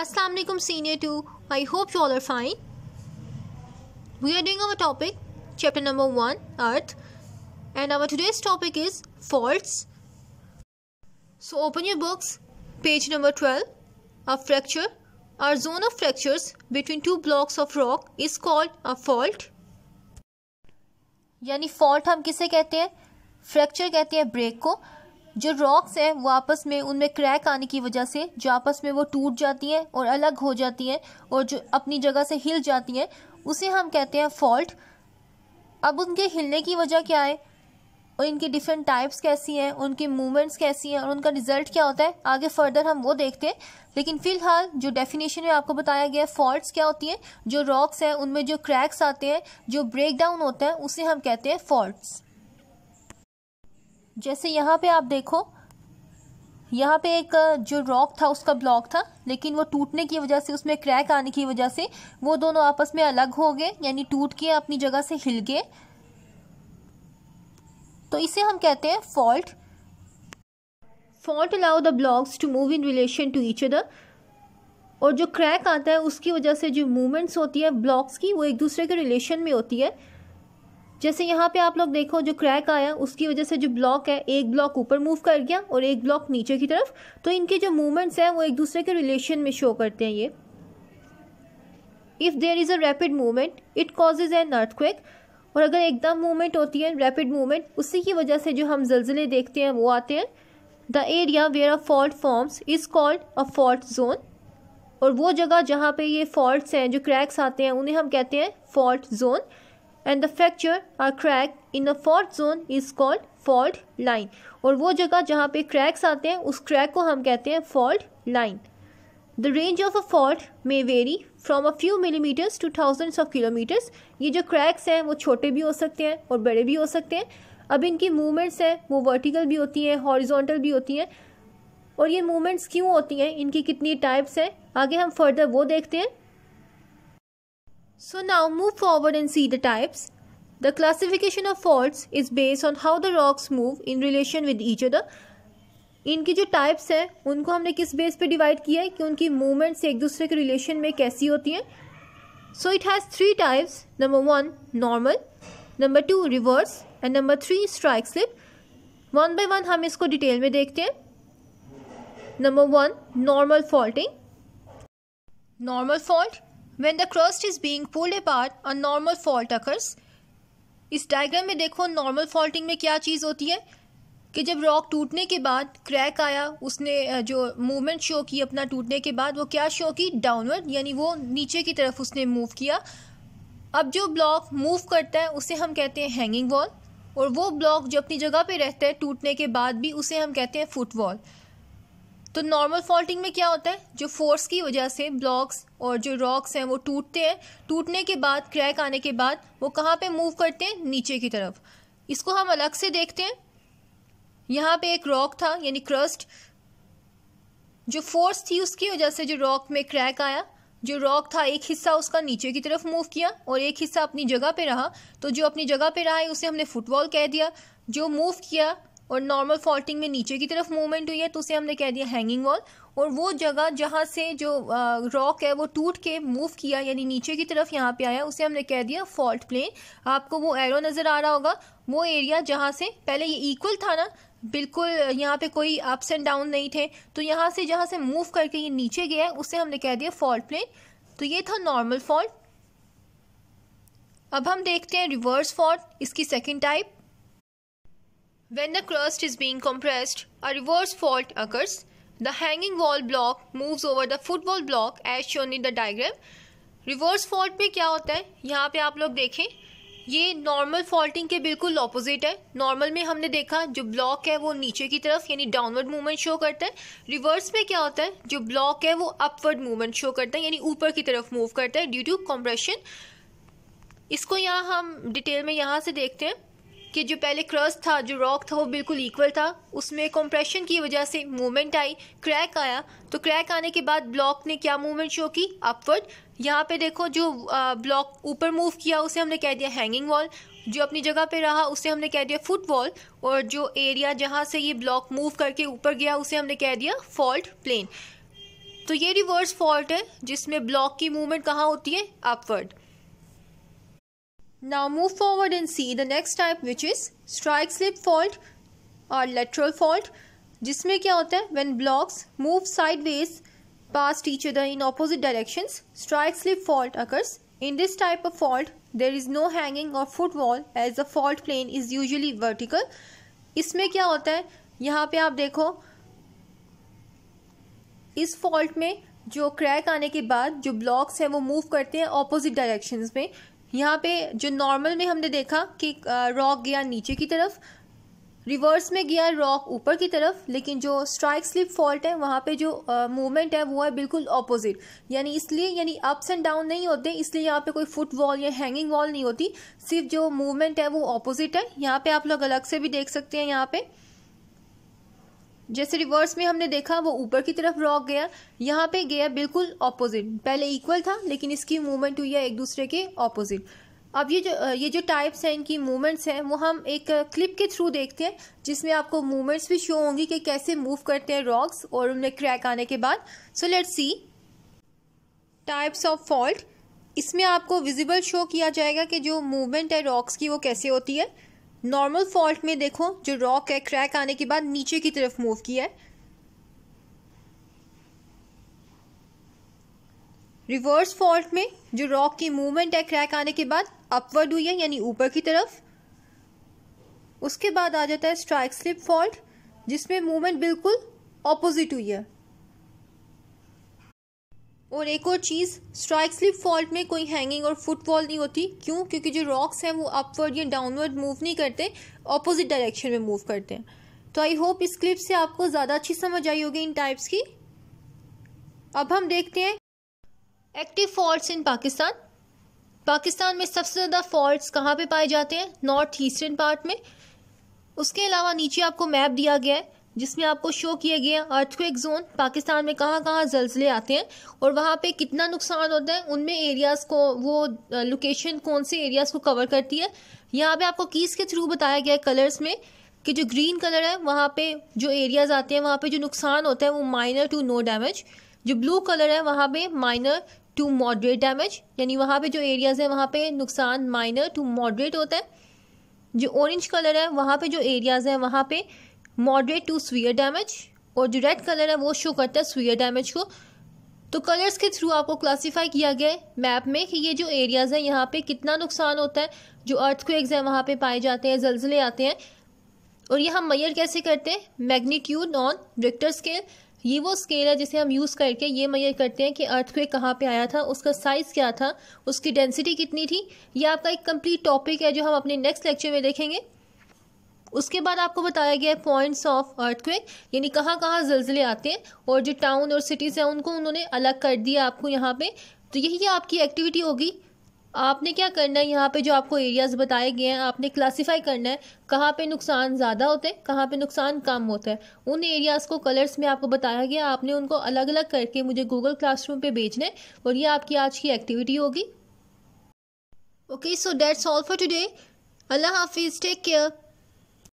Assalamu alaikum senior 2 I hope you all are fine we are doing our topic chapter number 1 earth and our today's topic is faults so open your books page number 12 a fracture or zone of fractures between two blocks of rock is called a fault यानी fault हम किसे कहते हैं Fracture कहते हैं break को जो rocks हैं वो आपस में उनमें क्रैक आने की वजह से जो आपस में वो टूट जाती हैं और अलग हो जाती हैं और जो अपनी जगह से हिल जाती हैं उसे हम कहते हैं फॉल्ट अब उनके हिलने की वजह क्या है और इनकी डिफरेंट टाइप्स कैसी हैं उनकी मूवमेंट्स कैसी हैं और उनका रिजल्ट क्या होता है आगे फर्दर हम वो देखते हैं लेकिन फिलहाल जो डेफिनेशन में आपको बताया गया है फॉल्ट्स क्या होती हैं जो रॉक्स हैं उनमें जो क्रैक्स आते हैं जो ब्रेक डाउन होता है उसे हम कहते हैं फॉल्ट्स जैसे यहाँ पे आप देखो यहाँ पे एक जो रॉक था उसका ब्लॉक था लेकिन वो टूटने की वजह से उसमें क्रैक आने की वजह से वो दोनों आपस में अलग हो गए यानी टूट के अपनी जगह से हिल गए तो इसे हम कहते हैं fault fault allow the blocks to move in relation to each other और जो क्रैक आता है उसकी वजह से जो मूवमेंट्स होती है ब्लॉक्स की वो एक दूसरे के रिलेशन में होती है जैसे यहाँ पे आप लोग देखो जो क्रैक आया उसकी वजह से जो ब्लॉक है एक ब्लॉक ऊपर मूव कर गया और एक ब्लॉक नीचे की तरफ तो इनके जो मूवमेंट्स हैं वो एक दूसरे के रिलेशन में शो करते हैं ये if there is a rapid movement it causes an quake और अगर एकदम मूवमेंट होती है रैपिड मूवमेंट उसी की वजह से जो हम जलजिले देखते हैं वो आते हैं the area where a fault forms is called a fault zone और वो जगह जहाँ पे ये फॉल्ट्स हैं जो क्रैक्स आते हैं उन्हें हम कहते हैं fault zone and the fracture or crack in the fault zone is called fault line और वो जगह जहाँ पे क्रैक्स आते हैं उस क्रैक को हम कहते हैं fault line the range of a fault may vary from a few millimetres to thousands of kilometres ये जो क्रैक्स हैं वो छोटे भी हो सकते हैं और बड़े भी हो सकते हैं अब इनकी मूवमेंट्स हैं वो वर्टिकल भी होती हैं हॉरिजोंटल भी होती हैं और ये मूवमेंट्स क्यों होती हैं इनकी कितनी टाइप्स हैं आगे हम फर्दर वो देखते हैं So now move forward and see the types. The classification of faults is based on how the rocks move in relation with each other. इनकी जो टाइप्स हैं उनको हमने किस बेस पे डिवाइड किया है कि उनकी मूवमेंट्स एक दूसरे के रिलेशन में कैसी होती हैं so it has three types number one normal number two reverse and number three strike slip one by one हम इसको डिटेल में देखते हैं number one normal faulting normal fault When the crust is being pulled apart, a normal fault occurs. इस diagram में देखो normal faulting में क्या चीज़ होती है कि जब रॉक टूटने के बाद क्रैक आया उसने जो मूवमेंट शो की अपना टूटने के बाद वो क्या शो की डाउनवर्ड यानी वो नीचे की तरफ उसने मूव किया अब जो ब्लॉक मूव करता है उसे हम कहते हैं हैंगिंग वॉल और वो ब्लॉक जो अपनी जगह पे रहता है टूटने के बाद भी उसे हम कहते हैं फुट वॉल तो नॉर्मल फॉल्टिंग में क्या होता है जो फोर्स की वजह से ब्लॉक्स और जो रॉक्स हैं वो टूटते हैं टूटने के बाद क्रैक आने के बाद वो कहाँ पे मूव करते हैं नीचे की तरफ इसको हम अलग से देखते हैं यहाँ पे एक रॉक था यानी क्रस्ट जो फोर्स थी उसकी वजह से जो रॉक में क्रैक आया जो रॉक था एक हिस्सा उसका नीचे की तरफ मूव किया और एक हिस्सा अपनी जगह पे रहा तो जो अपनी जगह पे रहा है उसे हमने फुटबॉल कह दिया जो मूव किया और नॉर्मल फॉल्टिंग में नीचे की तरफ मूवमेंट हुई है तो उसे हमने कह दिया हैंगिंग वॉल और वो जगह जहाँ से जो रॉक है वो टूट के मूव किया यानी नीचे की तरफ यहाँ पे आया उसे हमने कह दिया फॉल्ट प्लेन आपको वो एरो नज़र आ रहा होगा वो एरिया जहाँ से पहले ये इक्वल था ना बिल्कुल यहाँ पे कोई अप्स एंड डाउन नहीं थे तो यहाँ से जहाँ से मूव करके ये नीचे गया है उसे हमने कह दिया फॉल्ट प्लेन तो ये था नॉर्मल फॉल्ट अब हम देखते हैं रिवर्स फॉल्ट इसकी second type When the crust is being compressed, a reverse fault occurs. The hanging wall block moves over the foot wall block as shown in the diagram. Reverse fault में क्या होता है यहाँ पे आप लोग देखें ये नॉर्मल फॉल्टिंग के बिल्कुल ऑपोजिट है नॉर्मल में हमने देखा जो ब्लॉक है वो नीचे की तरफ यानी डाउनवर्ड मूवमेंट शो करता है रिवर्स में क्या होता है जो ब्लॉक है वो अपवर्ड मूवमेंट शो करता है यानी ऊपर की तरफ मूव करता है ड्यू टू कॉम्प्रेशन इसको यहाँ हम डिटेल में यहाँ से देखते हैं कि जो पहले क्रस्ट था जो रॉक था वो बिल्कुल इक्वल था उसमें कंप्रेशन की वजह से मूवमेंट आई क्रैक आया तो क्रैक आने के बाद ब्लॉक ने क्या मूवमेंट शो की अपवर्ड यहाँ पे देखो जो ब्लॉक ऊपर मूव किया उसे हमने कह दिया हैंगिंग वॉल जो अपनी जगह पे रहा उसे हमने कह दिया फुट वॉल और जो एरिया जहाँ से ये ब्लॉक मूव करके ऊपर गया उसे हमने कह दिया फॉल्ट प्लेन तो ये रिवर्स फॉल्ट है जिसमें ब्लॉक की मूवमेंट कहाँ होती है upward Now move forward and see the next type which is strike slip fault or lateral fault जिसमें क्या होता है when blocks move sideways past each other in opposite directions strike slip fault occurs in this type of fault there is no hanging or foot wall as the fault plane is usually vertical इसमें क्या होता है यहाँ पे आप देखो इस fault में जो क्रैक आने के बाद जो ब्लॉक्स हैं वो मूव करते हैं ऑपोजिट डायरेक्शंस में यहाँ पे जो नॉर्मल में हमने देखा कि रॉक गया नीचे की तरफ रिवर्स में गया रॉक ऊपर की तरफ लेकिन जो स्ट्राइक स्लिप फॉल्ट है वहाँ पे जो मूवमेंट है वो है बिल्कुल ऑपोजिट यानी इसलिए यानी अप्स एंड डाउन नहीं होते इसलिए यहाँ पे कोई फुट वॉल या हैंगिंग वॉल नहीं होती सिर्फ जो मूवमेंट है वो ऑपोजिट है यहाँ पे आप लोग अलग से भी देख सकते हैं यहाँ पे जैसे रिवर्स में हमने देखा वो ऊपर की तरफ रॉक गया यहाँ पे गया बिल्कुल ऑपोजिट पहले इक्वल था लेकिन इसकी मूवमेंट हुई है एक दूसरे के ऑपोजिट अब ये जो ये जो टाइप्स हैं इनकी मूवमेंट्स हैं वो हम एक क्लिप के थ्रू देखते हैं जिसमें आपको मूवमेंट्स भी शो होंगी कि कैसे मूव करते हैं रॉक्स और उनमें क्रैक आने के बाद so let see types of fault इसमें आपको विजिबल शो किया जाएगा कि जो मूवमेंट है रॉक्स की वो कैसे होती है नॉर्मल फॉल्ट में देखो जो रॉक है क्रैक आने के बाद नीचे की तरफ मूव किया है रिवर्स फॉल्ट में जो रॉक की मूवमेंट है क्रैक आने के बाद अपवर्ड हुई है यानी ऊपर की तरफ उसके बाद आ जाता है स्ट्राइक स्लिप फॉल्ट जिसमें मूवमेंट बिल्कुल ऑपोजिट हुई है और एक और चीज़ स्ट्राइक स्लिप फॉल्ट में कोई हैंगिंग और फुटफॉल नहीं होती क्यों क्योंकि जो रॉक्स हैं वो अपवर्ड या डाउनवर्ड मूव नहीं करते अपोजिट डायरेक्शन में मूव करते हैं तो आई होप इस क्लिप से आपको ज़्यादा अच्छी समझ आई होगी इन टाइप्स की अब हम देखते हैं active fault in Pakistan Pakistan में सबसे ज़्यादा फॉल्ट कहाँ पर पाए जाते हैं नॉर्थ ईस्टर्न पार्ट में उसके अलावा नीचे आपको मैप दिया गया है जिसमें आपको शो किए गए अर्थक्वेक जोन पाकिस्तान में कहाँ कहाँ जल्जले आते हैं और वहाँ पे कितना नुकसान होता है उनमें एरियाज़ को वो लोकेशन कौन से एरियाज़ को कवर करती है यहाँ पे आपको कीज़ के थ्रू बताया गया है कलर्स में कि जो ग्रीन कलर है वहाँ पे जो एरियाज़ आते हैं वहाँ पे जो नुकसान होता है वो माइनर टू नो डैमेज जो ब्लू कलर है वहाँ पे माइनर टू मॉडरेट डैमेज यानी वहाँ पे जो एरियाज़ हैं वहाँ पे नुकसान माइनर टू मॉडरेट होता है जो ऑरेंज कलर है वहाँ पे जो एरियाज़ हैं वहाँ पे मॉडरेट टू स्वीयर डैमेज और जो रेड कलर है वो शो करता है स्वीयर डैमेज को तो कलर्स के थ्रू आपको क्लासीफाई किया गया है मैप में कि ये जो एरियाज़ हैं यहाँ पे कितना नुकसान होता है जो अर्थक्वेक्स हैं वहाँ पे पाए जाते हैं जलजले आते हैं और ये हम मैयर कैसे करते हैं मैग्नीट्यूड ऑन रिक्टर स्केल ये वो स्केल है जिसे हम यूज़ करके ये मैयर करते हैं कि अर्थक्वेक कहाँ पर आया था उसका साइज़ क्या था उसकी डेंसिटी कितनी थी ये आपका एक कम्प्लीट टॉपिक है जो हम अपने नेक्स्ट लेक्चर में देखेंगे उसके बाद आपको बताया गया है पॉइंट्स ऑफ अर्थक्वेक यानी कहाँ कहाँ जलजिले आते हैं और जो टाउन और सिटीज़ हैं उनको उन्होंने अलग कर दिया आपको यहाँ पे तो यही आपकी एक्टिविटी होगी आपने क्या करना है यहाँ पे जो आपको एरियाज़ बताए गए हैं आपने क्लासिफाई करना है कहाँ पे नुकसान ज़्यादा होते हैं कहाँ पे नुकसान कम होता है उन एरियाज़ को कलर्स में आपको बताया गया आपने उनको अलग अलग करके मुझे गूगल क्लासरूम पे भेजना है और ये आपकी आज की एक्टिविटी होगी okay so that's all for today अल्लाह हाफिज़ टेक केयर